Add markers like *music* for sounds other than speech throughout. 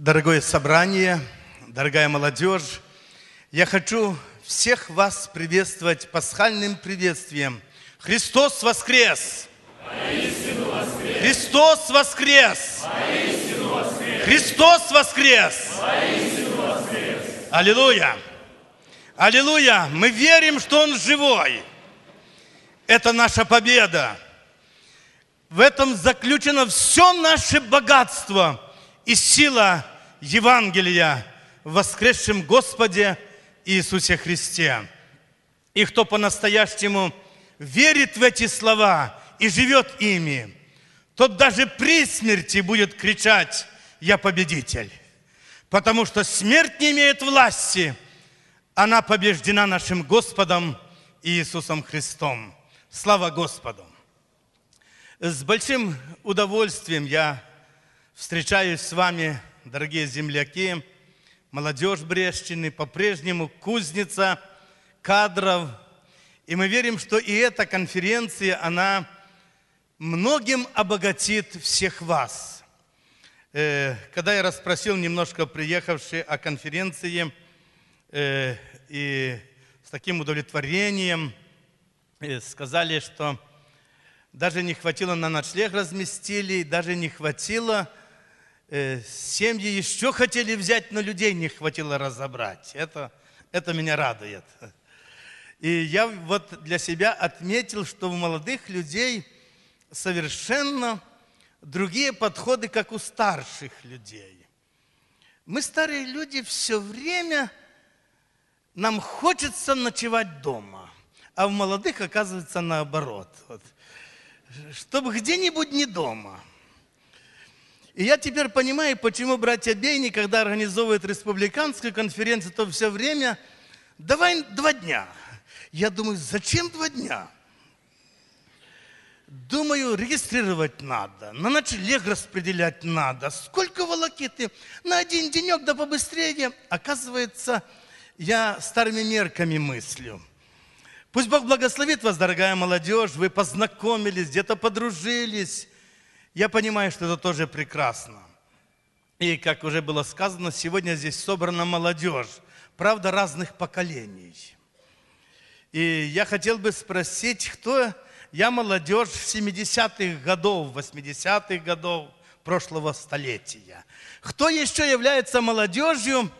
Дорогое собрание, дорогая молодежь, я хочу всех вас приветствовать пасхальным приветствием. Христос воскрес! Воистину воскрес! Христос воскрес! Воистину воскрес! Христос воскрес! Воистину воскрес! Аллилуйя! Аллилуйя! Мы верим, что Он живой. Это наша победа. В этом заключено все наше богатство – и сила Евангелия в воскресшем Господе Иисусе Христе. И кто по-настоящему верит в эти слова и живет ими, тот даже при смерти будет кричать «Я победитель». Потому что смерть не имеет власти, она побеждена нашим Господом Иисусом Христом. Слава Господу! С большим удовольствием я Встречаюсь с вами, дорогие земляки, молодежь Брещины, по-прежнему кузница кадров. И мы верим, что и эта конференция, она многим обогатит всех вас. Э, когда я расспросил немножко приехавшие о конференции, э, и с таким удовлетворением э, сказали, что даже не хватило на ночлег разместили, даже не хватило – Э, семьи еще хотели взять, но людей не хватило разобрать. Это, это меня радует. И я вот для себя отметил, что у молодых людей совершенно другие подходы, как у старших людей. Мы, старые люди, все время нам хочется ночевать дома, а у молодых оказывается наоборот. Вот. Чтобы где-нибудь не дома – и я теперь понимаю, почему братья Бейни, когда организовывают республиканскую конференцию, то все время давай два дня. Я думаю, зачем два дня? Думаю, регистрировать надо, на ночлег распределять надо. Сколько волокиты? На один денек, да побыстрее. Оказывается, я старыми мерками мыслю. Пусть Бог благословит вас, дорогая молодежь, вы познакомились, где-то подружились, я понимаю, что это тоже прекрасно. И, как уже было сказано, сегодня здесь собрана молодежь, правда, разных поколений. И я хотел бы спросить, кто я молодежь 70-х годов, 80-х годов прошлого столетия. Кто еще является молодежью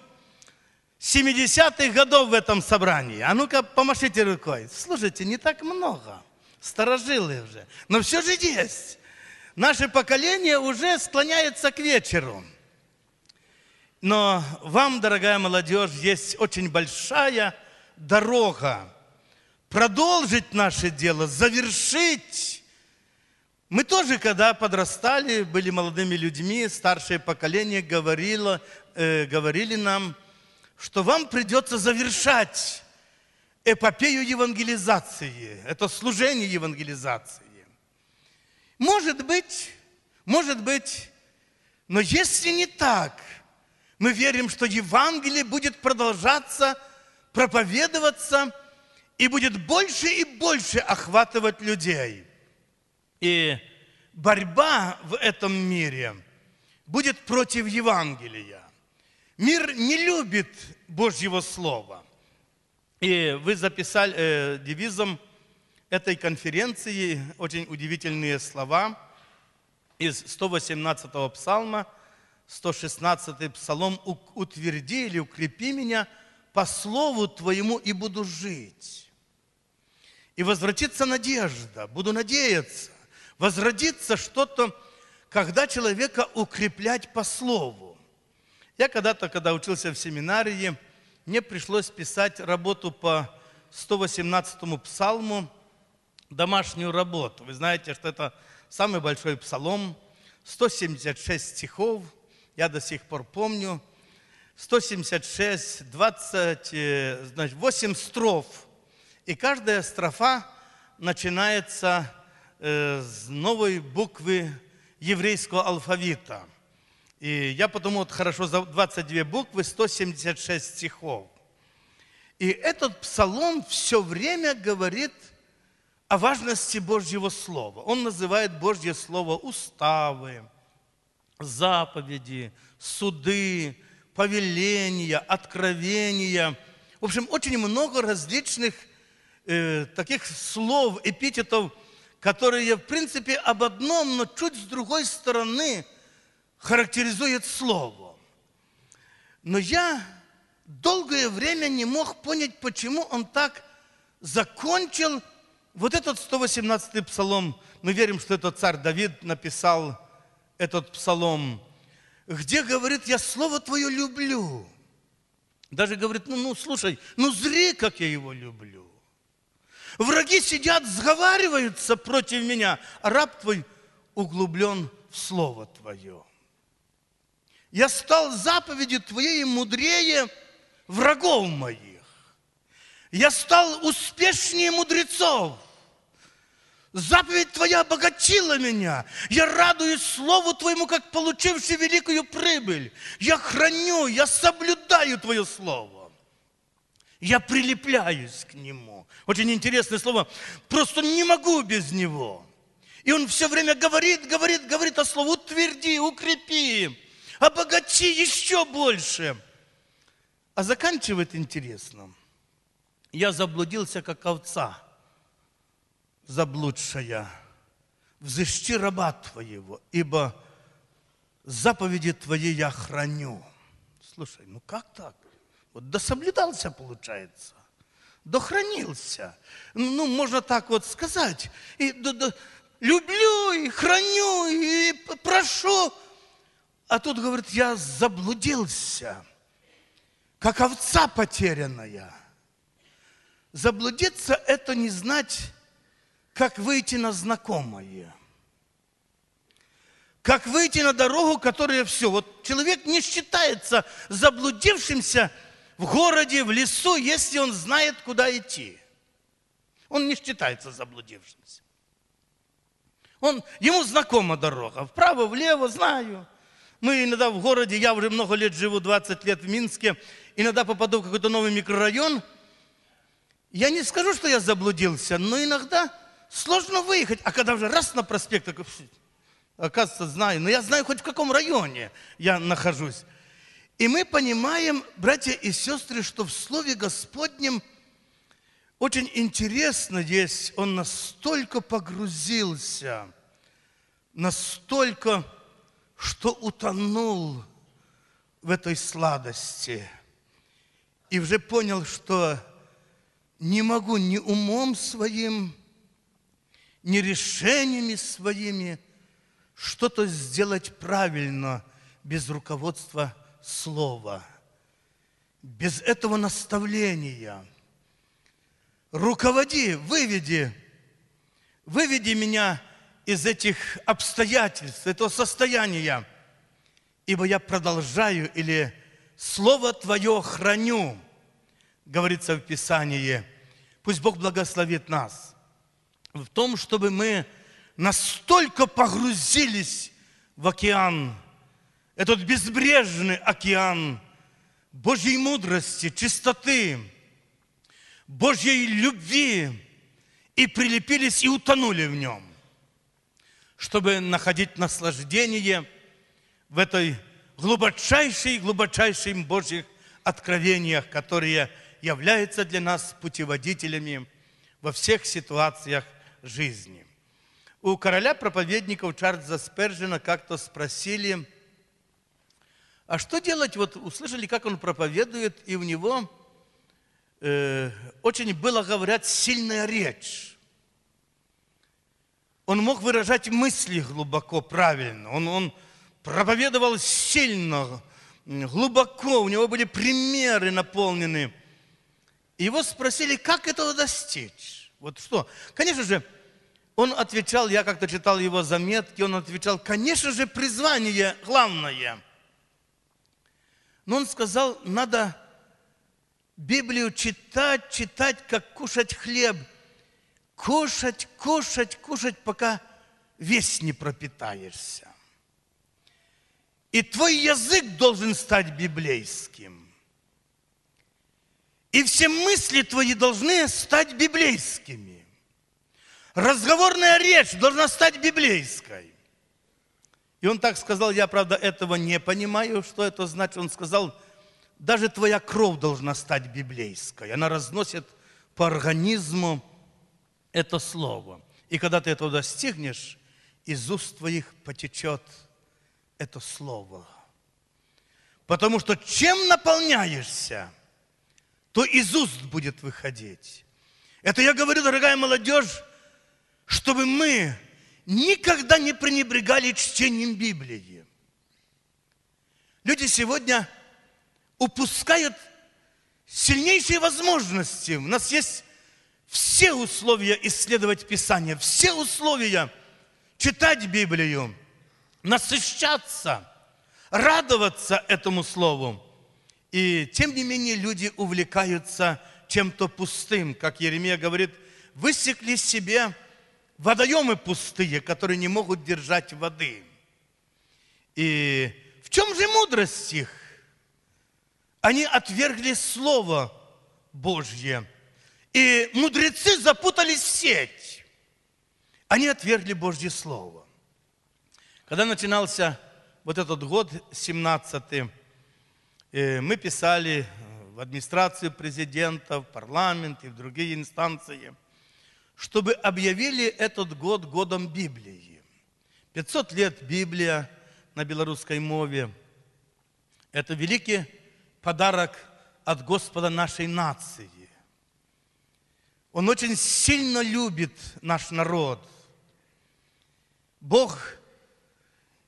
70-х годов в этом собрании? А ну-ка, помашите рукой. Слушайте, не так много. Старожилы уже. Но все же есть. Наше поколение уже склоняется к вечеру. Но вам, дорогая молодежь, есть очень большая дорога продолжить наше дело, завершить. Мы тоже, когда подрастали, были молодыми людьми, старшее поколение говорило, э, говорили нам, что вам придется завершать эпопею евангелизации, это служение евангелизации. Может быть, может быть, но если не так, мы верим, что Евангелие будет продолжаться, проповедоваться и будет больше и больше охватывать людей. И борьба в этом мире будет против Евангелия. Мир не любит Божьего Слова. И вы записали э, девизом этой конференции очень удивительные слова из 118-го псалма, 116-й псалом «Утверди или укрепи меня по слову Твоему и буду жить». И возвратится надежда, буду надеяться, возродится что-то, когда человека укреплять по слову. Я когда-то, когда учился в семинарии, мне пришлось писать работу по 118 му псалму, домашнюю работу. Вы знаете, что это самый большой псалом, 176 стихов, я до сих пор помню, 176, 20, э, значит, 8 строф. И каждая строфа начинается э, с новой буквы еврейского алфавита. И я потому вот хорошо за 22 буквы, 176 стихов. И этот псалом все время говорит – о важности Божьего Слова. Он называет Божье Слово уставы, заповеди, суды, повеления, откровения. В общем, очень много различных э, таких слов, эпитетов, которые, в принципе, об одном, но чуть с другой стороны характеризует Слово. Но я долгое время не мог понять, почему он так закончил вот этот 118-й псалом, мы верим, что это царь Давид написал этот псалом, где говорит, я слово твое люблю. Даже говорит, ну, ну слушай, ну зри, как я его люблю. Враги сидят, сговариваются против меня, а раб твой углублен в слово твое. Я стал заповеди твоей мудрее врагов моих. Я стал успешнее мудрецов. Заповедь Твоя обогатила меня. Я радуюсь Слову Твоему, как получивший великую прибыль. Я храню, я соблюдаю Твое Слово. Я прилепляюсь к Нему. Очень интересное слово. Просто не могу без Него. И Он все время говорит, говорит, говорит о а Слове. Утверди, укрепи, обогати еще больше. А заканчивает интересно. Я заблудился, как овца – заблудшая, взыщи раба Твоего, ибо заповеди Твои я храню. Слушай, ну как так? Вот дособлюдался, получается, дохранился. Ну, можно так вот сказать. И да, да, люблю, и храню, и прошу. А тут, говорит, я заблудился, как овца потерянная. Заблудиться – это не знать как выйти на знакомое. Как выйти на дорогу, которая все. Вот человек не считается заблудившимся в городе, в лесу, если он знает, куда идти. Он не считается заблудившимся. Он, ему знакома дорога. Вправо, влево, знаю. Мы иногда в городе, я уже много лет живу, 20 лет в Минске, иногда попаду в какой-то новый микрорайон. Я не скажу, что я заблудился, но иногда сложно выехать. А когда уже раз на проспект, такой, оказывается, знаю. Но ну, я знаю хоть в каком районе я нахожусь. И мы понимаем, братья и сестры, что в Слове Господнем очень интересно есть, он настолько погрузился, настолько, что утонул в этой сладости. И уже понял, что не могу ни умом своим, не решениями своими что-то сделать правильно без руководства слова, без этого наставления. Руководи, выведи, выведи меня из этих обстоятельств, этого состояния, ибо я продолжаю или Слово Твое храню, говорится в Писании. Пусть Бог благословит нас в том, чтобы мы настолько погрузились в океан, этот безбрежный океан Божьей мудрости, чистоты, Божьей любви, и прилепились и утонули в нем, чтобы находить наслаждение в этой глубочайшей, глубочайшей Божьих откровениях, которые являются для нас путеводителями во всех ситуациях жизни. У короля-проповедников Чарльза Спержина как-то спросили, а что делать, вот услышали, как он проповедует, и у него э, очень было, говорят, сильная речь. Он мог выражать мысли глубоко, правильно. Он, он проповедовал сильно, глубоко, у него были примеры наполнены. Его спросили, как этого достичь? Вот что? Конечно же, он отвечал, я как-то читал его заметки, он отвечал, конечно же, призвание главное. Но он сказал, надо Библию читать, читать, как кушать хлеб. Кушать, кушать, кушать, пока весь не пропитаешься. И твой язык должен стать библейским. И все мысли твои должны стать библейскими. Разговорная речь должна стать библейской. И он так сказал, я, правда, этого не понимаю, что это значит. Он сказал, даже твоя кровь должна стать библейской. Она разносит по организму это слово. И когда ты этого достигнешь, из уст твоих потечет это слово. Потому что чем наполняешься – то из уст будет выходить. Это я говорю, дорогая молодежь, чтобы мы никогда не пренебрегали чтением Библии. Люди сегодня упускают сильнейшие возможности. У нас есть все условия исследовать Писание, все условия читать Библию, насыщаться, радоваться этому Слову. И тем не менее люди увлекаются чем-то пустым, как Еремия говорит, высекли себе водоемы пустые, которые не могут держать воды. И в чем же мудрость их? Они отвергли Слово Божье. И мудрецы запутались в сеть. Они отвергли Божье Слово. Когда начинался вот этот год, 17 Э, мы писали э, в администрацию президента, в парламент и в другие инстанции, чтобы объявили этот год годом Библии. 500 лет Библия на белорусской мове – это великий подарок от Господа нашей нации. Он очень сильно любит наш народ. Бог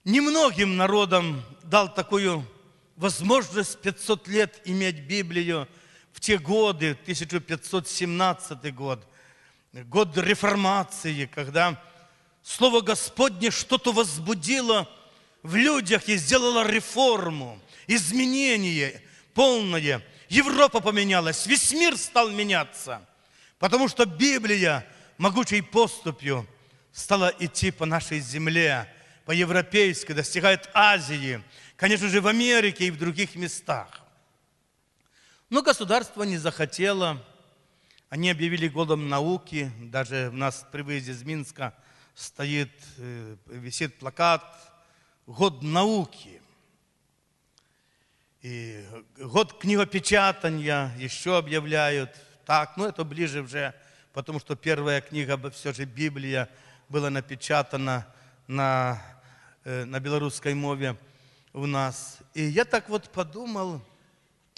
немногим народам дал такую возможность 500 лет иметь Библию в те годы, 1517 год, год реформации, когда Слово Господне что-то возбудило в людях и сделало реформу, изменение полное. Европа поменялась, весь мир стал меняться, потому что Библия могучей поступью стала идти по нашей земле, по европейской, достигает Азии, конечно же, в Америке и в других местах. Но государство не захотело. Они объявили годом науки. Даже у нас при выезде из Минска стоит, э, висит плакат «Год науки». И год книгопечатания еще объявляют. Так, ну это ближе уже, потому что первая книга, все же Библия, была напечатана на, э, на белорусской мове – в нас. И я так вот подумал,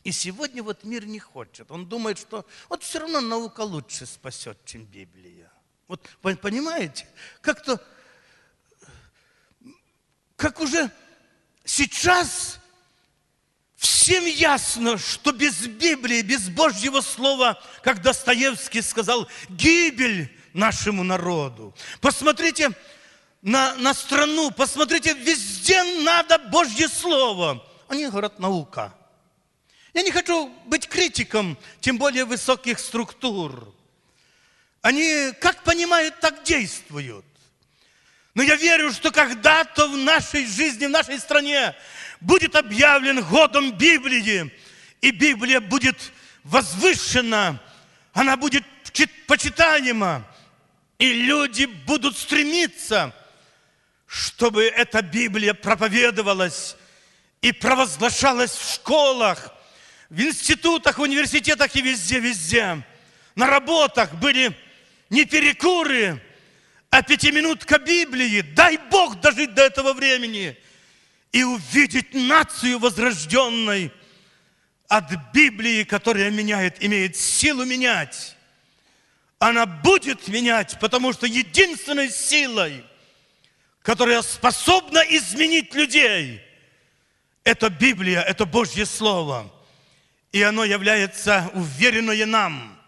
и сегодня вот мир не хочет. Он думает, что вот все равно наука лучше спасет, чем Библия. Вот понимаете, как-то, как уже сейчас всем ясно, что без Библии, без Божьего Слова, как Достоевский сказал, гибель нашему народу. Посмотрите, на, на страну, посмотрите, везде надо Божье Слово. Они говорят, наука. Я не хочу быть критиком, тем более высоких структур. Они, как понимают, так действуют. Но я верю, что когда-то в нашей жизни, в нашей стране будет объявлен годом Библии, и Библия будет возвышена, она будет почитаема, и люди будут стремиться – чтобы эта Библия проповедовалась и провозглашалась в школах, в институтах, в университетах и везде, везде. На работах были не перекуры, а пятиминутка Библии. Дай Бог дожить до этого времени и увидеть нацию возрожденной от Библии, которая меняет, имеет силу менять. Она будет менять, потому что единственной силой – которая способна изменить людей. Это Библия, это Божье Слово. И оно является уверенное нам.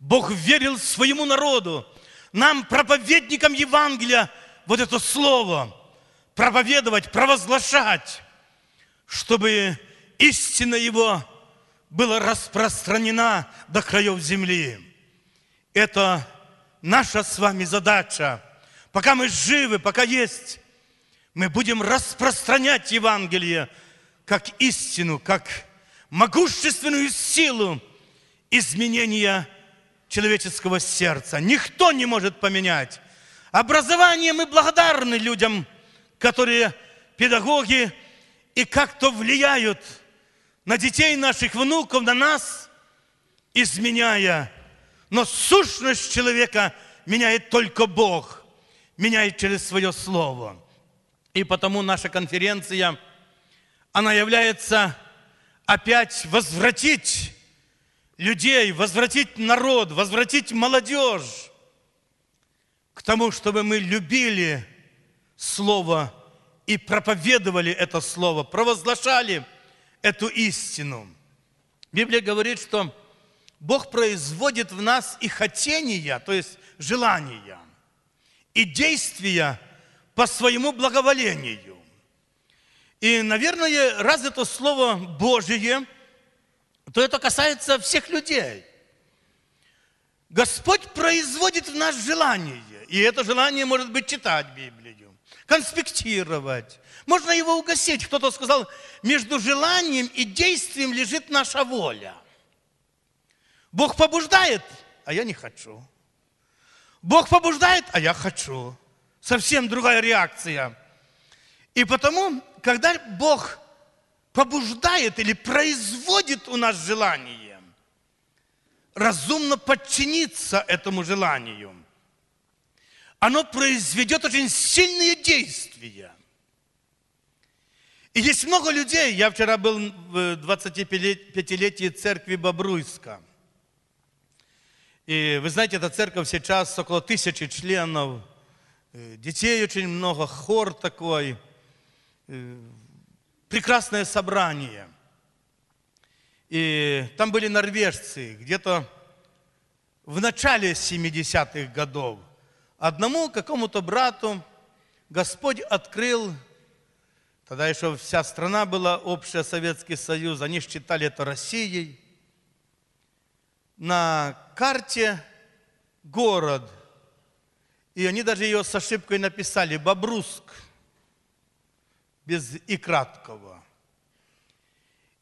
Бог верил своему народу, нам, проповедникам Евангелия, вот это Слово проповедовать, провозглашать, чтобы истина Его была распространена до краев земли. Это наша с вами задача – пока мы живы, пока есть, мы будем распространять Евангелие как истину, как могущественную силу изменения человеческого сердца. Никто не может поменять. Образование мы благодарны людям, которые педагоги и как-то влияют на детей наших внуков, на нас, изменяя. Но сущность человека меняет только Бог – меняет через свое слово. И потому наша конференция, она является опять возвратить людей, возвратить народ, возвратить молодежь к тому, чтобы мы любили Слово и проповедовали это Слово, провозглашали эту истину. Библия говорит, что Бог производит в нас и хотения, то есть желания и действия по своему благоволению. И, наверное, раз это Слово Божие, то это касается всех людей. Господь производит в нас желание, и это желание может быть читать Библию, конспектировать. Можно его угасить. Кто-то сказал, между желанием и действием лежит наша воля. Бог побуждает, а я не хочу. Бог побуждает, а я хочу. Совсем другая реакция. И потому, когда Бог побуждает или производит у нас желание, разумно подчиниться этому желанию, оно произведет очень сильные действия. И есть много людей, я вчера был в 25-летии церкви Бобруйска – и вы знаете, эта церковь сейчас около тысячи членов, э, детей очень много, хор такой, э, прекрасное собрание. И там были норвежцы, где-то в начале 70-х годов. Одному какому-то брату Господь открыл, тогда еще вся страна была общая Советский Союз, они считали это Россией – на карте город, и они даже ее с ошибкой написали Бобруск, без и краткого.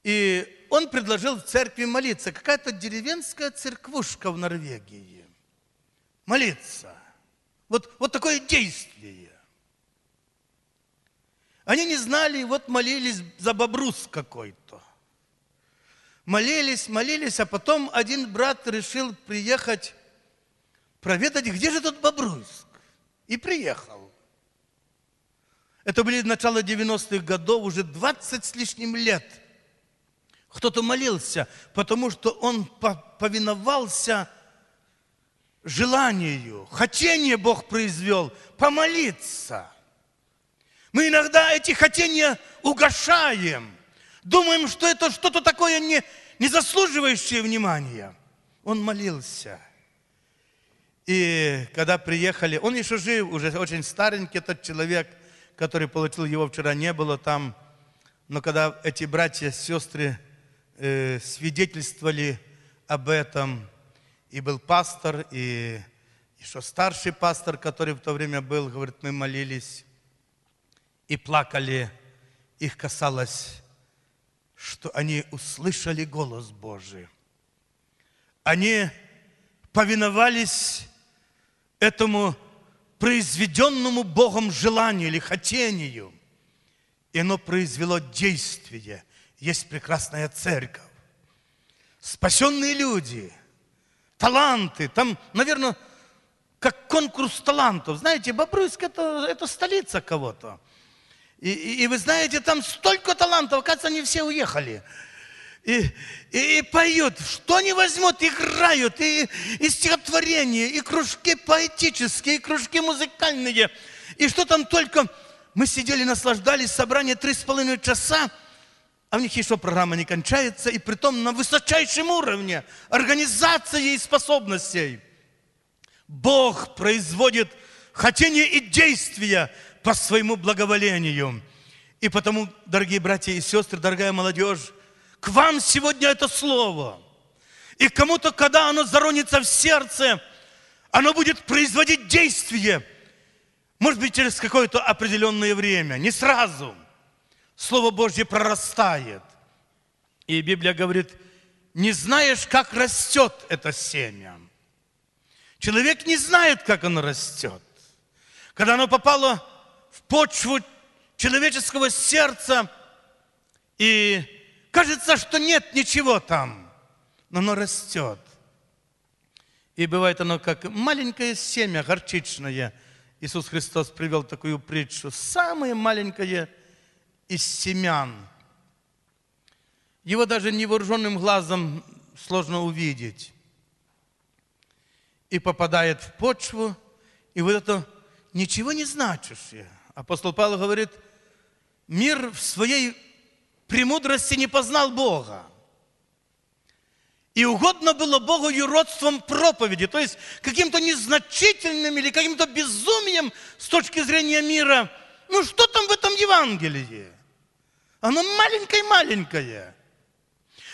И он предложил в церкви молиться. Какая-то деревенская церквушка в Норвегии. Молиться. Вот, вот такое действие. Они не знали, вот молились за бобрус какой-то. Молились, молились, а потом один брат решил приехать проведать, где же тут Бобруйск. И приехал. Это были начало 90-х годов, уже 20 с лишним лет. Кто-то молился, потому что он повиновался желанию, хотение Бог произвел помолиться. Мы иногда эти хотения угошаем – Думаем, что это что-то такое не, не заслуживающее внимания. Он молился. И когда приехали, он еще жив, уже очень старенький этот человек, который получил его вчера, не было там. Но когда эти братья, сестры э, свидетельствовали об этом, и был пастор, и еще старший пастор, который в то время был, говорит, мы молились и плакали, их касалось что они услышали голос Божий. Они повиновались этому произведенному Богом желанию или хотению. И оно произвело действие. Есть прекрасная церковь. Спасенные люди, таланты. Там, наверное, как конкурс талантов. Знаете, Бобруйск это, это столица кого-то. И, и, и вы знаете, там столько талантов, кажется, они все уехали. И, и, и поют, что не возьмут, играют, и, и стихотворения, и кружки поэтические, и кружки музыкальные. И что там только... Мы сидели, наслаждались, собрание три с половиной часа, а в них еще программа не кончается, и притом на высочайшем уровне организации и способностей. Бог производит хотение и действия по своему благоволению. И потому, дорогие братья и сестры, дорогая молодежь, к вам сегодня это слово. И кому-то, когда оно заронится в сердце, оно будет производить действие. Может быть, через какое-то определенное время, не сразу. Слово Божье прорастает. И Библия говорит, не знаешь, как растет это семя. Человек не знает, как оно растет. Когда оно попало почву человеческого сердца, и кажется, что нет ничего там, но оно растет. И бывает оно как маленькое семя горчичное. Иисус Христос привел такую притчу. Самое маленькое из семян. Его даже невооруженным глазом сложно увидеть. И попадает в почву, и вот это ничего не значащее – Апостол Павел говорит, мир в своей премудрости не познал Бога. И угодно было Богу юродством проповеди, то есть каким-то незначительным или каким-то безумием с точки зрения мира. Ну что там в этом Евангелии? Оно маленькое-маленькое,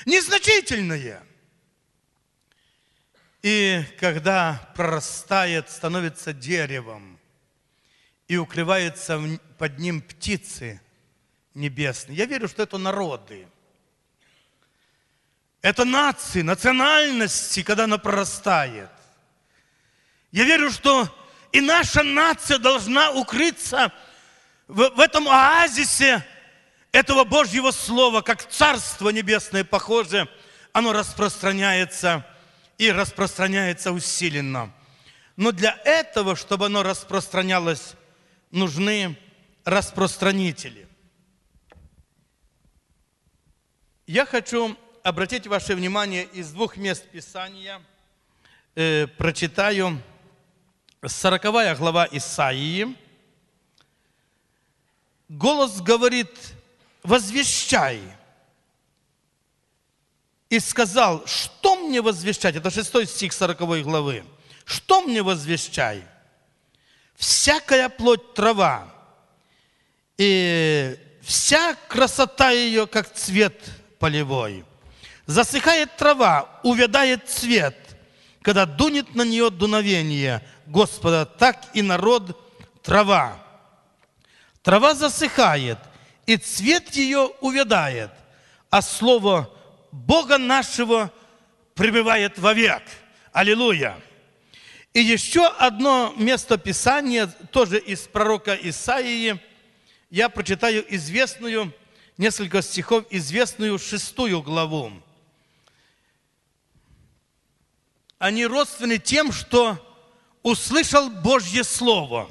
незначительное. И когда прорастает, становится деревом, и укрываются под ним птицы небесные. Я верю, что это народы. Это нации, национальности, когда она прорастает. Я верю, что и наша нация должна укрыться в, в этом оазисе этого Божьего Слова, как Царство Небесное похоже, оно распространяется и распространяется усиленно. Но для этого, чтобы оно распространялось нужны распространители. Я хочу обратить ваше внимание из двух мест Писания. Э, прочитаю 40 глава Исаии. Голос говорит, возвещай. И сказал, что мне возвещать? Это 6 стих 40 главы. Что мне возвещай? всякая плоть трава, и вся красота ее, как цвет полевой. Засыхает трава, увядает цвет, когда дунет на нее дуновение Господа, так и народ трава. Трава засыхает, и цвет ее увядает, а слово Бога нашего пребывает вовек. Аллилуйя! И еще одно место Писания, тоже из пророка Исаии, я прочитаю известную, несколько стихов, известную шестую главу. Они родственны тем, что услышал Божье Слово.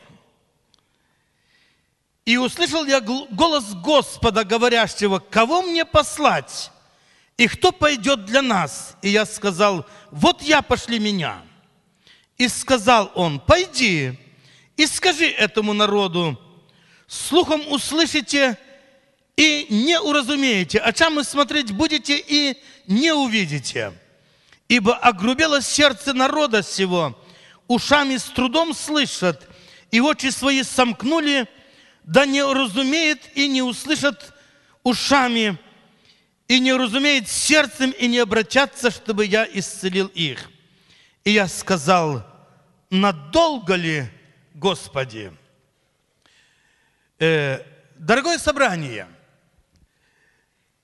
И услышал я голос Господа, говорящего, кого мне послать, и кто пойдет для нас? И я сказал, вот я, пошли меня. И сказал он, пойди и скажи этому народу, слухом услышите и не уразумеете, а очами смотреть будете и не увидите. Ибо огрубело сердце народа сего, ушами с трудом слышат, и очи свои сомкнули, да не разумеет и не услышат ушами, и не разумеет сердцем, и не обратятся, чтобы я исцелил их». И я сказал, надолго ли, Господи? Э, дорогое собрание,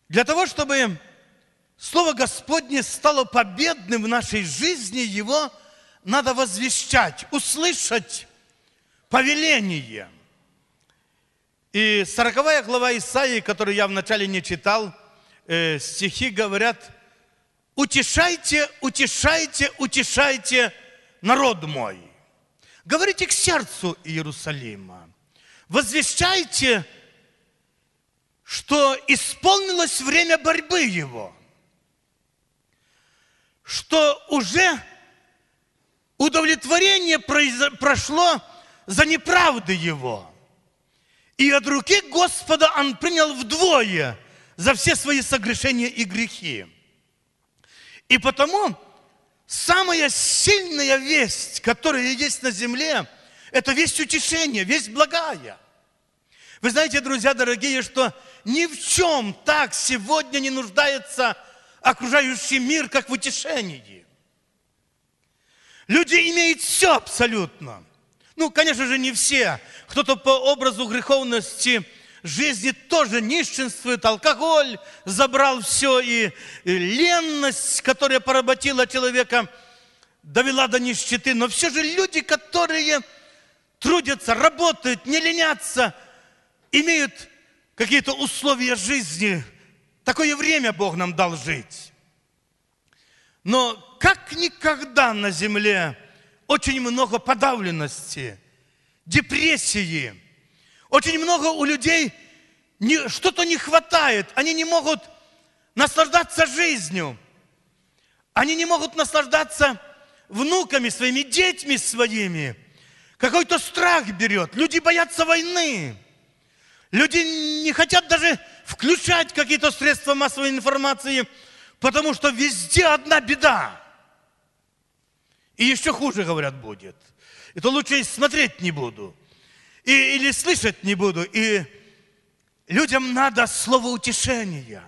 для того, чтобы Слово Господне стало победным в нашей жизни, его надо возвещать, услышать повеление. И 40 глава Исаии, которую я вначале не читал, э, стихи говорят – утешайте, утешайте, утешайте народ мой. Говорите к сердцу Иерусалима. Возвещайте, что исполнилось время борьбы его, что уже удовлетворение прошло за неправды его. И от руки Господа он принял вдвое за все свои согрешения и грехи. И потому самая сильная весть, которая есть на земле, это весть утешения, весть благая. Вы знаете, друзья дорогие, что ни в чем так сегодня не нуждается окружающий мир, как в утешении. Люди имеют все абсолютно. Ну, конечно же, не все. Кто-то по образу греховности жизни тоже нищенствует, алкоголь забрал все, и, ленность, которая поработила человека, довела до нищеты. Но все же люди, которые трудятся, работают, не ленятся, имеют какие-то условия жизни. Такое время Бог нам дал жить. Но как никогда на земле очень много подавленности, депрессии – очень много у людей что-то не хватает. Они не могут наслаждаться жизнью. Они не могут наслаждаться внуками своими, детьми своими. Какой-то страх берет. Люди боятся войны. Люди не хотят даже включать какие-то средства массовой информации, потому что везде одна беда. И еще хуже, говорят, будет. Это лучше смотреть не буду и, или слышать не буду. И людям надо слово утешения.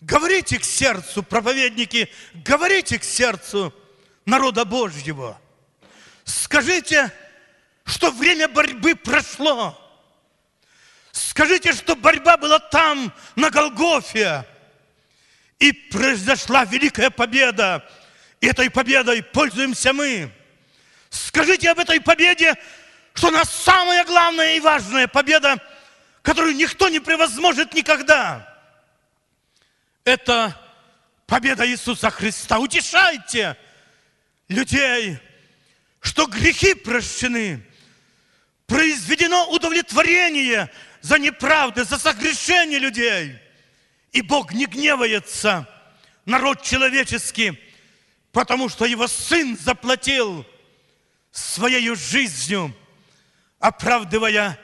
Говорите к сердцу, проповедники, говорите к сердцу народа Божьего. Скажите, что время борьбы прошло. Скажите, что борьба была там, на Голгофе. И произошла великая победа. И этой победой пользуемся мы. Скажите об этой победе что у нас самая главная и важная победа, которую никто не превозможит никогда, это победа Иисуса Христа. Утешайте людей, что грехи прощены, произведено удовлетворение за неправды, за согрешение людей. И Бог не гневается, народ человеческий, потому что Его Сын заплатил своей жизнью оправдывая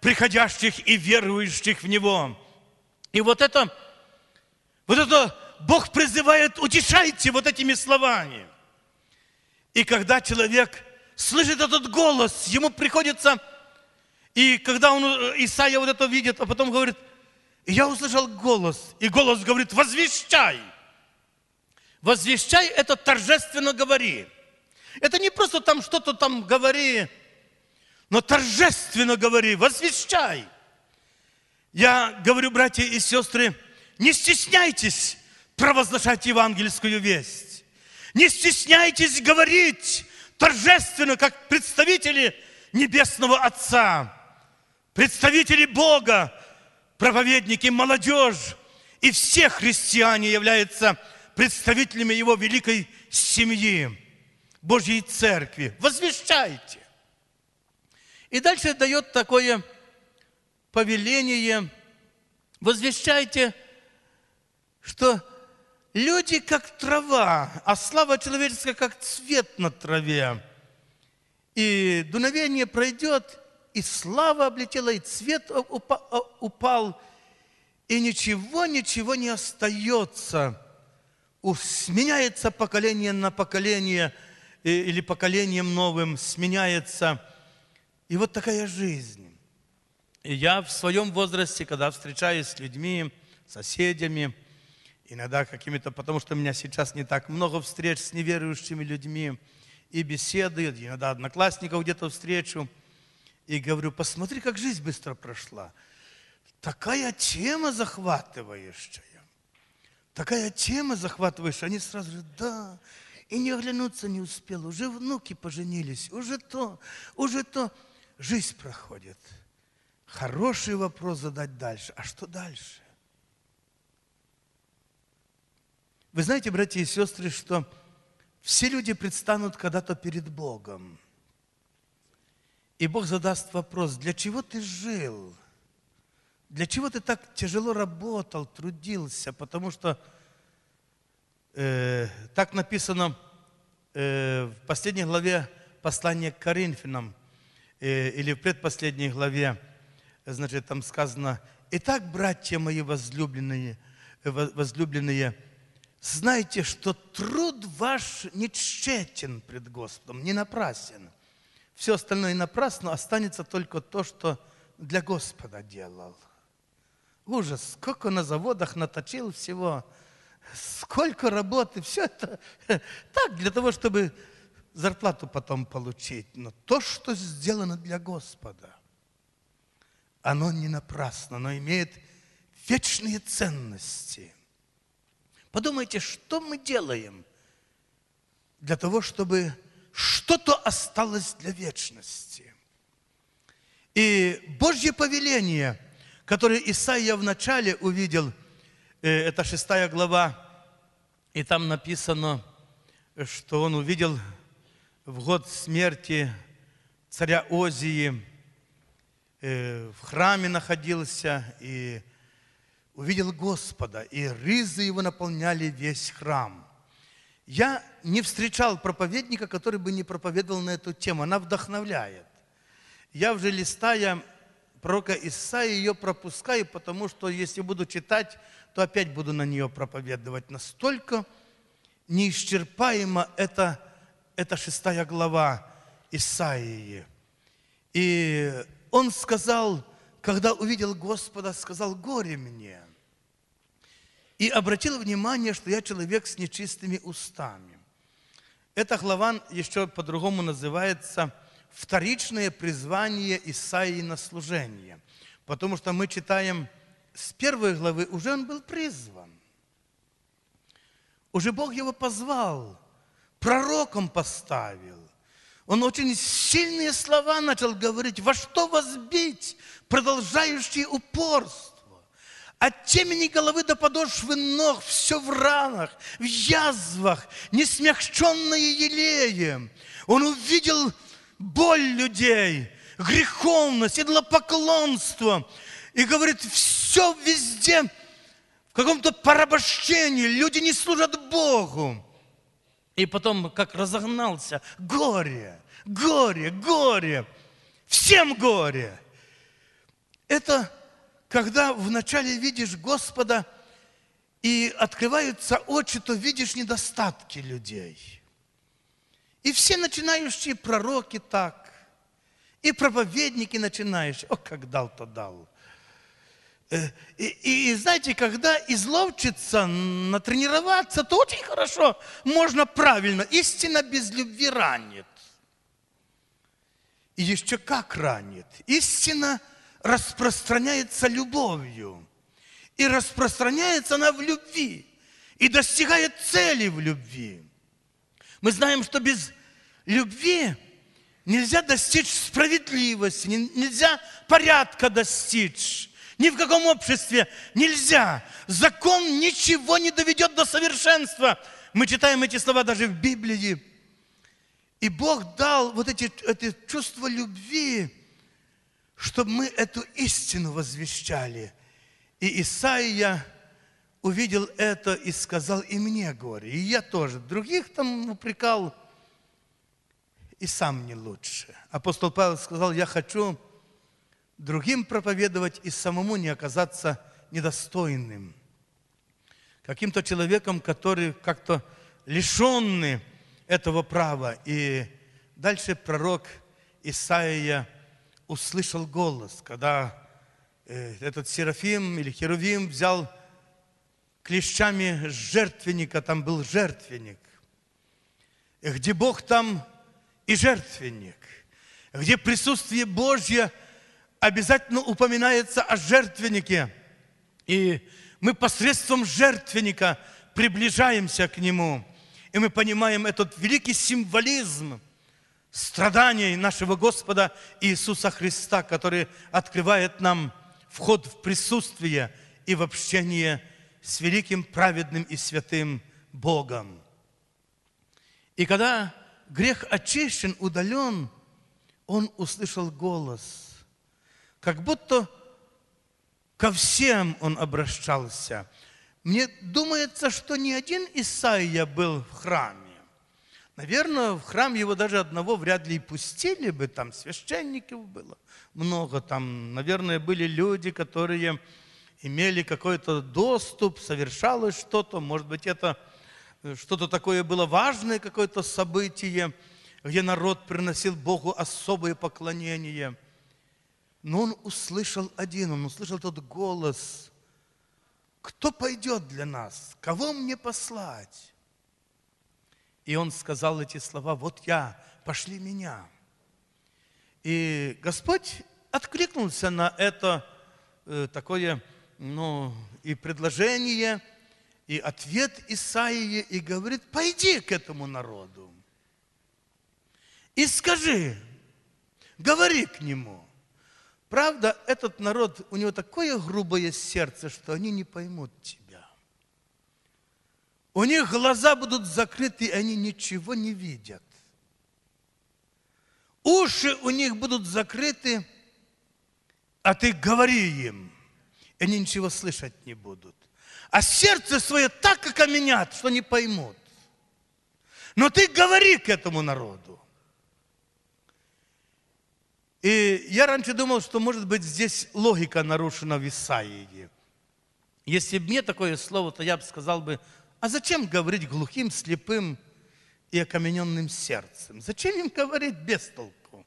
приходящих и верующих в Него. И вот это, вот это Бог призывает, утешайте вот этими словами. И когда человек слышит этот голос, ему приходится, и когда он, э, Исаия вот это видит, а потом говорит, я услышал голос, и голос говорит, возвещай. Возвещай, это торжественно говори. Это не просто там что-то там говори, но торжественно говори, возвещай. Я говорю, братья и сестры, не стесняйтесь провозглашать евангельскую весть. Не стесняйтесь говорить торжественно, как представители Небесного Отца, представители Бога, проповедники, молодежь и все христиане являются представителями Его великой семьи, Божьей Церкви. Возвещайте, и дальше дает такое повеление, возвещайте, что люди как трава, а слава человеческая как цвет на траве. И дуновение пройдет, и слава облетела, и цвет упал, и ничего, ничего не остается. Сменяется поколение на поколение, или поколением новым сменяется – и вот такая жизнь. И я в своем возрасте, когда встречаюсь с людьми, соседями, иногда какими-то, потому что у меня сейчас не так много встреч с неверующими людьми, и беседы, иногда одноклассников где-то встречу, и говорю, посмотри, как жизнь быстро прошла. Такая тема захватывающая. Такая тема захватывающая. Они сразу же, да, и не оглянуться не успел. Уже внуки поженились, уже то, уже то жизнь проходит. Хороший вопрос задать дальше. А что дальше? Вы знаете, братья и сестры, что все люди предстанут когда-то перед Богом. И Бог задаст вопрос, для чего ты жил? Для чего ты так тяжело работал, трудился? Потому что э, так написано э, в последней главе послания к Коринфянам. Э, или в предпоследней главе, э, значит, там сказано, «Итак, братья мои возлюбленные, э, возлюбленные, знайте, что труд ваш не тщетен пред Господом, не напрасен. Все остальное напрасно, останется только то, что для Господа делал». Ужас, сколько на заводах наточил всего, сколько работы, все это *laughs* так, для того, чтобы зарплату потом получить. Но то, что сделано для Господа, оно не напрасно, оно имеет вечные ценности. Подумайте, что мы делаем для того, чтобы что-то осталось для вечности. И Божье повеление, которое Исаия вначале увидел, э, это шестая глава, и там написано, что он увидел в год смерти царя Озии э, в храме находился и увидел Господа, и рызы его наполняли весь храм. Я не встречал проповедника, который бы не проповедовал на эту тему. Она вдохновляет. Я уже листая пророка Исаия ее пропускаю, потому что если буду читать, то опять буду на нее проповедовать. Настолько неисчерпаемо это это шестая глава Исаии. И он сказал, когда увидел Господа, сказал, горе мне. И обратил внимание, что я человек с нечистыми устами. Эта глава еще по-другому называется «Вторичное призвание Исаии на служение». Потому что мы читаем с первой главы, уже он был призван. Уже Бог его позвал пророком поставил. Он очень сильные слова начал говорить, во что вас бить, продолжающие упорство. От темени головы до подошвы ног все в ранах, в язвах, несмягченные елеем. Он увидел боль людей, греховность, идолопоклонство. И говорит, все везде в каком-то порабощении. Люди не служат Богу. И потом как разогнался, горе, горе, горе, всем горе. Это когда вначале видишь Господа и открываются очи, то видишь недостатки людей. И все начинающие пророки так, и проповедники начинаешь, о, как дал-то дал и, э, и, и знаете, когда изловчиться, натренироваться, то очень хорошо, можно правильно. Истина без любви ранит. И еще как ранит. Истина распространяется любовью. И распространяется она в любви. И достигает цели в любви. Мы знаем, что без любви нельзя достичь справедливости, нельзя порядка достичь ни в каком обществе нельзя. Закон ничего не доведет до совершенства. Мы читаем эти слова даже в Библии. И Бог дал вот эти, это чувство любви, чтобы мы эту истину возвещали. И Исаия увидел это и сказал, и мне горе, и я тоже. Других там упрекал, и сам не лучше. Апостол Павел сказал, я хочу другим проповедовать и самому не оказаться недостойным. Каким-то человеком, который как-то лишенный этого права. И дальше пророк Исаия услышал голос, когда э, этот Серафим или Херувим взял клещами жертвенника, там был жертвенник. Где Бог, там и жертвенник. Где присутствие Божье, обязательно упоминается о жертвеннике. И мы посредством жертвенника приближаемся к Нему. И мы понимаем этот великий символизм страданий нашего Господа Иисуса Христа, который открывает нам вход в присутствие и в общение с великим, праведным и святым Богом. И когда грех очищен, удален, он услышал голос – как будто ко всем он обращался. Мне думается, что ни один Исаия был в храме. Наверное, в храм его даже одного вряд ли и пустили бы, там священников было много, там, наверное, были люди, которые имели какой-то доступ, совершалось что-то, может быть, это э, что-то такое было важное, какое-то событие, где народ приносил Богу особое поклонение – но он услышал один, он услышал тот голос. Кто пойдет для нас? Кого мне послать? И он сказал эти слова, вот я, пошли меня. И Господь откликнулся на это э, такое, ну, и предложение, и ответ Исаии, и говорит, пойди к этому народу и скажи, говори к нему – Правда, этот народ, у него такое грубое сердце, что они не поймут тебя. У них глаза будут закрыты, и они ничего не видят. Уши у них будут закрыты, а ты говори им, и они ничего слышать не будут. А сердце свое так окаменят, что не поймут. Но ты говори к этому народу. И я раньше думал, что, может быть, здесь логика нарушена в Исаии. Если бы мне такое слово, то я бы сказал бы, а зачем говорить глухим, слепым и окамененным сердцем? Зачем им говорить без толку?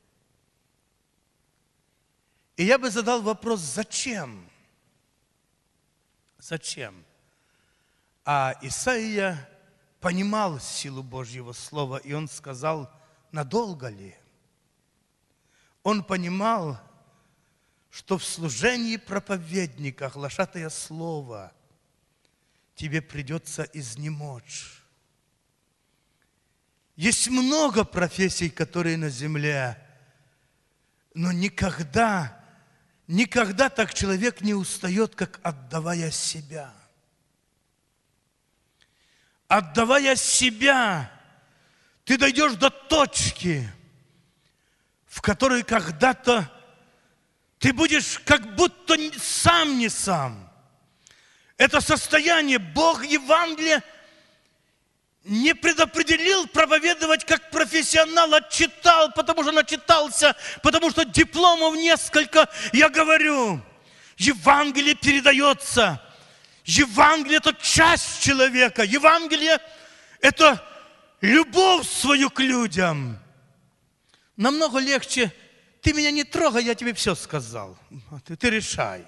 И я бы задал вопрос, зачем? Зачем? А Исаия понимал силу Божьего Слова, и он сказал, надолго ли? он понимал, что в служении проповедника, глашатая слово тебе придется изнемочь. Есть много профессий, которые на земле, но никогда, никогда так человек не устает, как отдавая себя. Отдавая себя, ты дойдешь до точки – в которой когда-то ты будешь как будто сам не сам. Это состояние Бог Евангелие не предопределил проповедовать как профессионал, отчитал, а потому что начитался, потому что дипломов несколько. Я говорю, Евангелие передается. Евангелие – это часть человека. Евангелие – это любовь свою к людям – намного легче, ты меня не трогай, я тебе все сказал. Ты, ты решай.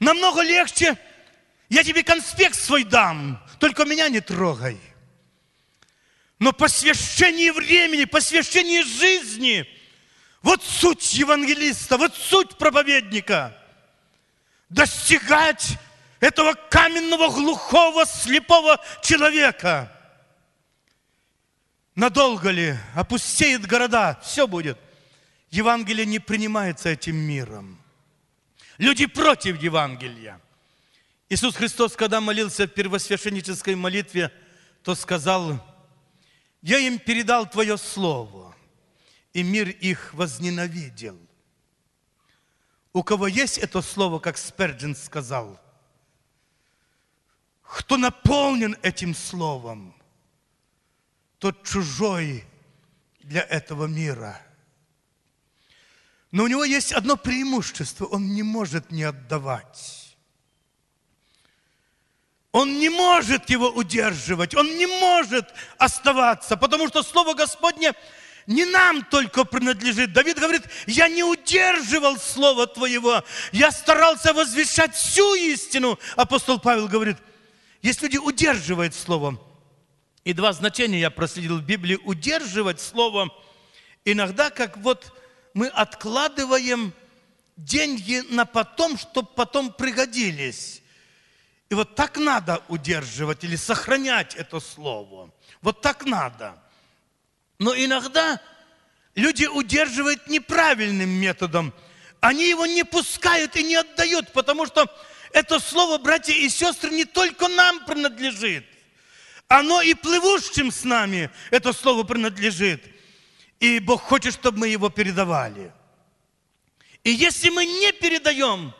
Намного легче, я тебе конспект свой дам, только меня не трогай. Но посвящение времени, посвящение жизни, вот суть евангелиста, вот суть проповедника. Достигать этого каменного, глухого, слепого человека – Надолго ли? опустеет города, все будет. Евангелие не принимается этим миром. Люди против Евангелия. Иисус Христос, когда молился в первосвященнической молитве, то сказал, «Я им передал Твое Слово, и мир их возненавидел». У кого есть это Слово, как Сперджин сказал, кто наполнен этим Словом – тот чужой для этого мира. Но у него есть одно преимущество. Он не может не отдавать. Он не может его удерживать. Он не может оставаться. Потому что Слово Господне не нам только принадлежит. Давид говорит, я не удерживал Слово Твоего, я старался возвещать всю истину. Апостол Павел говорит, есть люди удерживают Словом, и два значения я проследил в Библии. Удерживать слово иногда как вот мы откладываем деньги на потом, чтобы потом пригодились. И вот так надо удерживать или сохранять это слово. Вот так надо. Но иногда люди удерживают неправильным методом. Они его не пускают и не отдают, потому что это слово, братья и сестры, не только нам принадлежит. Оно и плывущим с нами это слово принадлежит. И Бог хочет, чтобы мы его передавали. И если мы не передаем,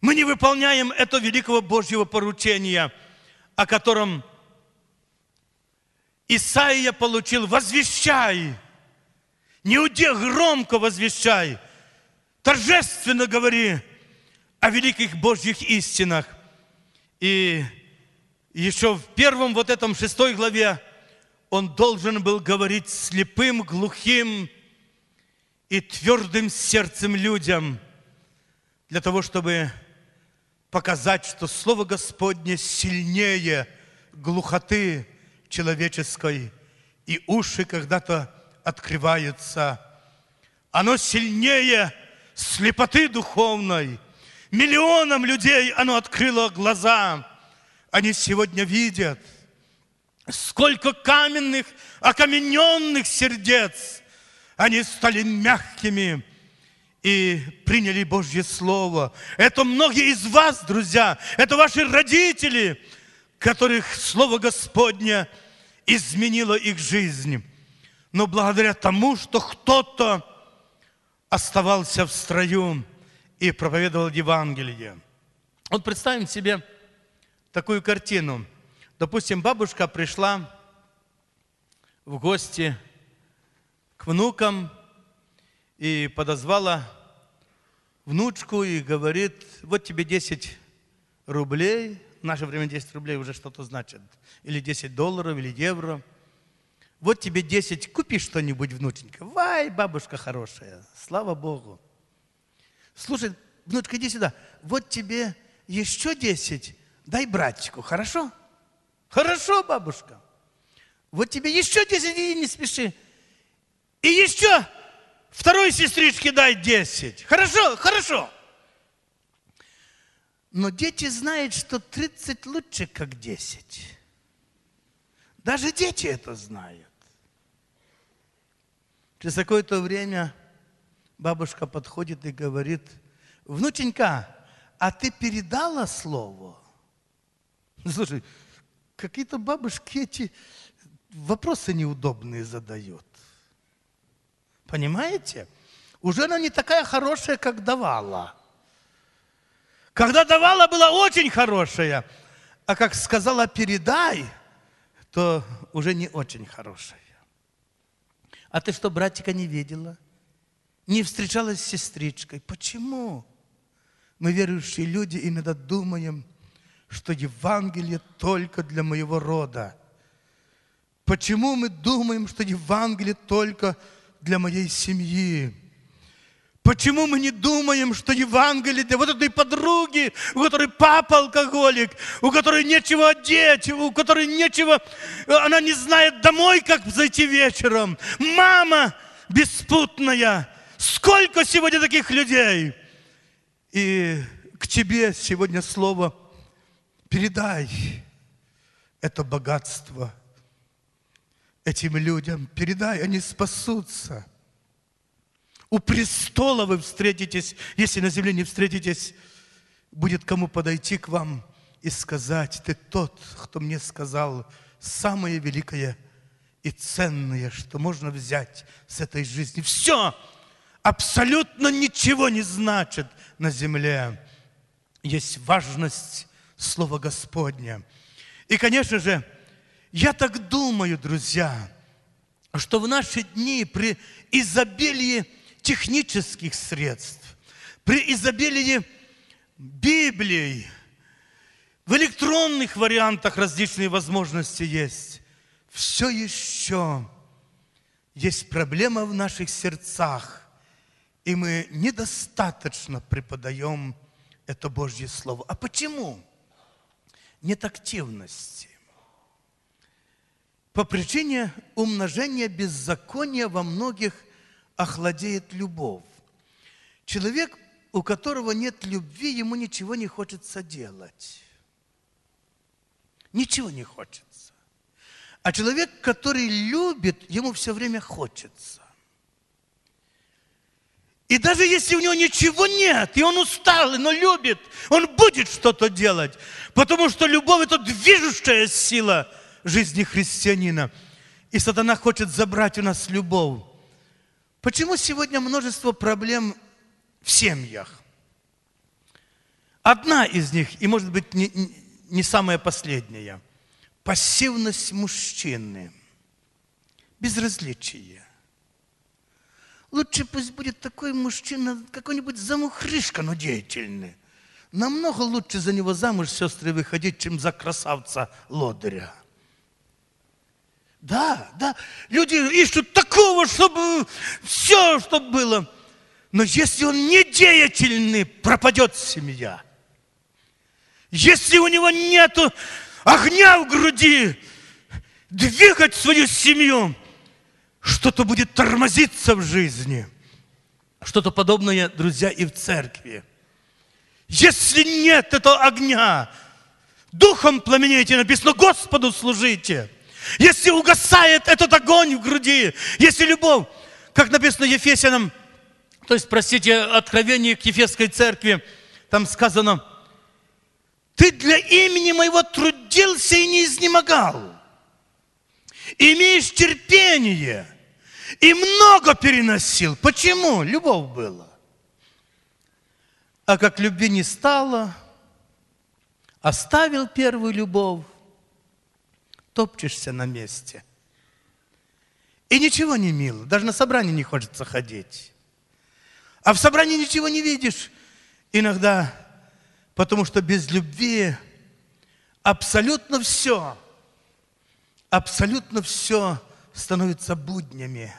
мы не выполняем это великого Божьего поручения, о котором Исаия получил, возвещай, не уйди, громко возвещай, торжественно говори о великих Божьих истинах. И еще в первом вот этом шестой главе он должен был говорить слепым, глухим и твердым сердцем людям для того, чтобы показать, что Слово Господне сильнее глухоты человеческой, и уши когда-то открываются. Оно сильнее слепоты духовной. Миллионам людей оно открыло глаза – они сегодня видят, сколько каменных, окамененных сердец. Они стали мягкими и приняли Божье Слово. Это многие из вас, друзья, это ваши родители, которых Слово Господне изменило их жизнь. Но благодаря тому, что кто-то оставался в строю и проповедовал Евангелие. Вот представим себе – такую картину. Допустим, бабушка пришла в гости к внукам и подозвала внучку и говорит, вот тебе 10 рублей, в наше время 10 рублей уже что-то значит, или 10 долларов, или евро. Вот тебе 10, купи что-нибудь, внученька. Вай, бабушка хорошая, слава Богу. Слушай, внучка, иди сюда, вот тебе еще 10, дай братику, хорошо? Хорошо, бабушка. Вот тебе еще 10, и не спеши. И еще второй сестричке дай 10. Хорошо, хорошо. Но дети знают, что 30 лучше, как 10. Даже дети это знают. Через какое-то время бабушка подходит и говорит, внученька, а ты передала слово? Ну, слушай, какие-то бабушки эти вопросы неудобные задают. Понимаете? Уже она не такая хорошая, как давала. Когда давала, была очень хорошая. А как сказала «передай», то уже не очень хорошая. А ты что, братика не видела? Не встречалась с сестричкой? Почему? Мы, верующие люди, иногда думаем – что Евангелие только для моего рода. Почему мы думаем, что Евангелие только для моей семьи? Почему мы не думаем, что Евангелие для вот этой подруги, у которой папа алкоголик, у которой нечего одеть, у которой нечего, она не знает домой, как зайти вечером. Мама беспутная. Сколько сегодня таких людей? И к тебе сегодня слово – Передай это богатство этим людям. Передай, они спасутся. У престола вы встретитесь, если на земле не встретитесь, будет кому подойти к вам и сказать, ты тот, кто мне сказал самое великое и ценное, что можно взять с этой жизни. Все абсолютно ничего не значит на земле. Есть важность Слово Господне. И, конечно же, я так думаю, друзья, что в наши дни при изобилии технических средств, при изобилии Библии в электронных вариантах различные возможности есть, все еще есть проблема в наших сердцах, и мы недостаточно преподаем это Божье Слово. А почему? Почему? нет активности. По причине умножения беззакония во многих охладеет любовь. Человек, у которого нет любви, ему ничего не хочется делать. Ничего не хочется. А человек, который любит, ему все время хочется. И даже если у него ничего нет, и он устал, но любит, он будет что-то делать. Потому что любовь – это движущая сила жизни христианина. И сатана хочет забрать у нас любовь. Почему сегодня множество проблем в семьях? Одна из них, и может быть не, не самая последняя – пассивность мужчины, безразличие – Лучше пусть будет такой мужчина, какой-нибудь замухрышка, но деятельный. Намного лучше за него замуж, сестры, выходить, чем за красавца лодыря. Да, да, люди ищут такого, чтобы все, чтобы было. Но если он не деятельный, пропадет семья. Если у него нет огня в груди, двигать свою семью – что-то будет тормозиться в жизни. Что-то подобное, друзья, и в церкви. Если нет этого огня, духом пламенейте, написано, Господу служите. Если угасает этот огонь в груди, если любовь, как написано Ефесянам, то есть, простите, откровение к Ефесской церкви, там сказано, ты для имени моего трудился и не изнемогал. Имеешь терпение – и много переносил. Почему? Любовь была. А как любви не стало, оставил первую любовь, топчешься на месте. И ничего не мило, даже на собрание не хочется ходить. А в собрании ничего не видишь иногда, потому что без любви абсолютно все, абсолютно все – становится буднями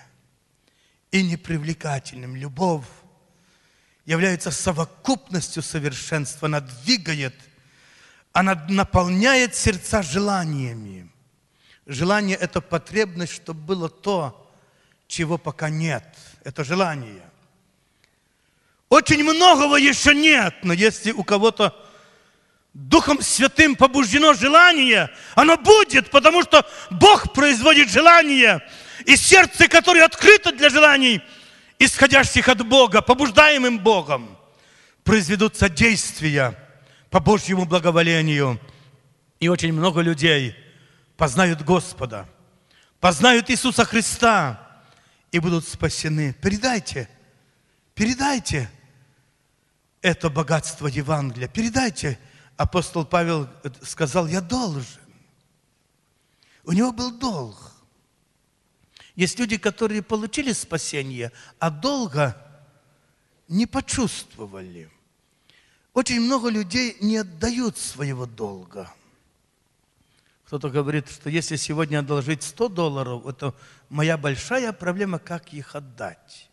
и непривлекательным. Любовь является совокупностью совершенства, она двигает, она наполняет сердца желаниями. Желание – это потребность, чтобы было то, чего пока нет. Это желание. Очень многого еще нет, но если у кого-то Духом Святым побуждено желание, оно будет, потому что Бог производит желание. И сердце, которое открыто для желаний, исходящих от Бога, побуждаемым Богом, произведутся действия по Божьему благоволению. И очень много людей познают Господа, познают Иисуса Христа и будут спасены. Передайте, передайте это богатство Евангелия, передайте – апостол Павел сказал, я должен. У него был долг. Есть люди, которые получили спасение, а долго не почувствовали. Очень много людей не отдают своего долга. Кто-то говорит, что если сегодня одолжить 100 долларов, это моя большая проблема, как их отдать.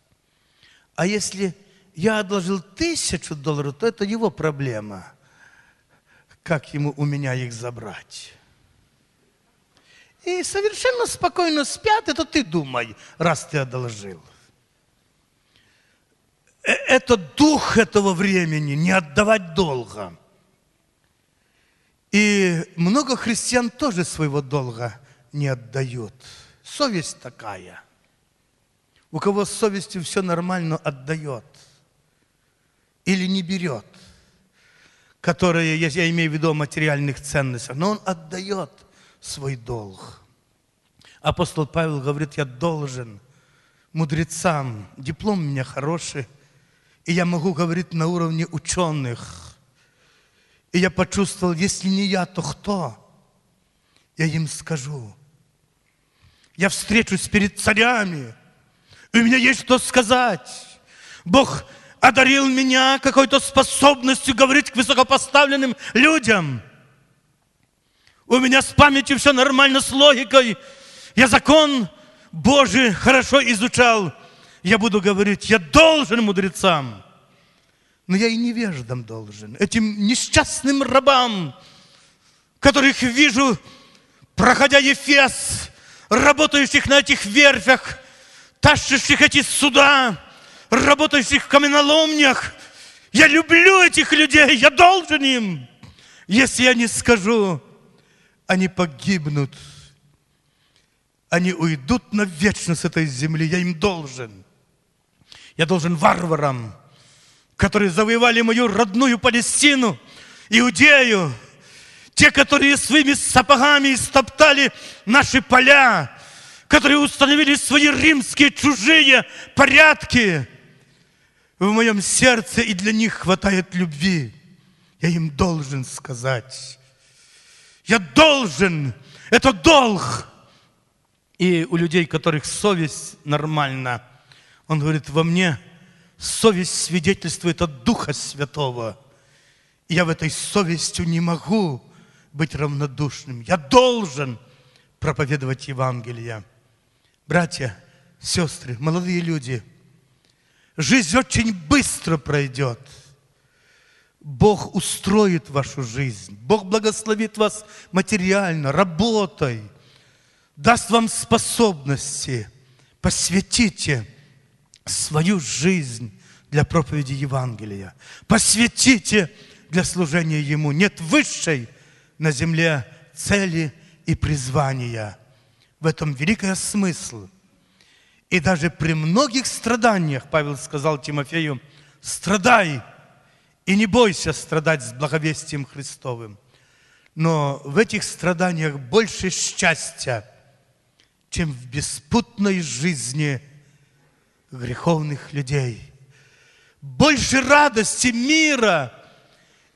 А если я одолжил тысячу долларов, то это его проблема – как ему у меня их забрать? И совершенно спокойно спят, это ты думай, раз ты одолжил. Э, это дух этого времени, не отдавать долга. И много христиан тоже своего долга не отдают. Совесть такая. У кого с совестью все нормально, отдает. Или не берет – которые есть, я имею в виду о материальных ценностях, но он отдает свой долг. Апостол Павел говорит, я должен мудрецам, диплом у меня хороший, и я могу говорить на уровне ученых. И я почувствовал, если не я, то кто? Я им скажу. Я встречусь перед царями, и у меня есть что сказать. Бог одарил меня какой-то способностью говорить к высокопоставленным людям. У меня с памятью все нормально, с логикой. Я закон Божий хорошо изучал. Я буду говорить, я должен мудрецам. Но я и невеждам должен, этим несчастным рабам, которых вижу, проходя Ефес, работающих на этих верфях, тащащих эти суда, работающих в каменоломнях. Я люблю этих людей, я должен им. Если я не скажу, они погибнут. Они уйдут навечно с этой земли, я им должен. Я должен варварам, которые завоевали мою родную Палестину, Иудею, те, которые своими сапогами истоптали наши поля, которые установили свои римские чужие порядки, в моем сердце, и для них хватает любви. Я им должен сказать. Я должен. Это долг. И у людей, которых совесть нормальна, он говорит, во мне совесть свидетельствует от Духа Святого. И я в этой совестью не могу быть равнодушным. Я должен проповедовать Евангелие. Братья, сестры, молодые люди – Жизнь очень быстро пройдет. Бог устроит вашу жизнь. Бог благословит вас материально, работой. Даст вам способности. Посвятите свою жизнь для проповеди Евангелия. Посвятите для служения Ему. Нет высшей на земле цели и призвания. В этом великая смысл – и даже при многих страданиях, Павел сказал Тимофею, страдай и не бойся страдать с благовестием Христовым. Но в этих страданиях больше счастья, чем в беспутной жизни греховных людей. Больше радости, мира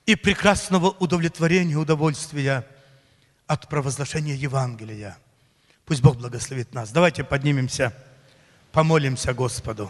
и прекрасного удовлетворения, удовольствия от провозглашения Евангелия. Пусть Бог благословит нас. Давайте поднимемся. Помолимся Господу.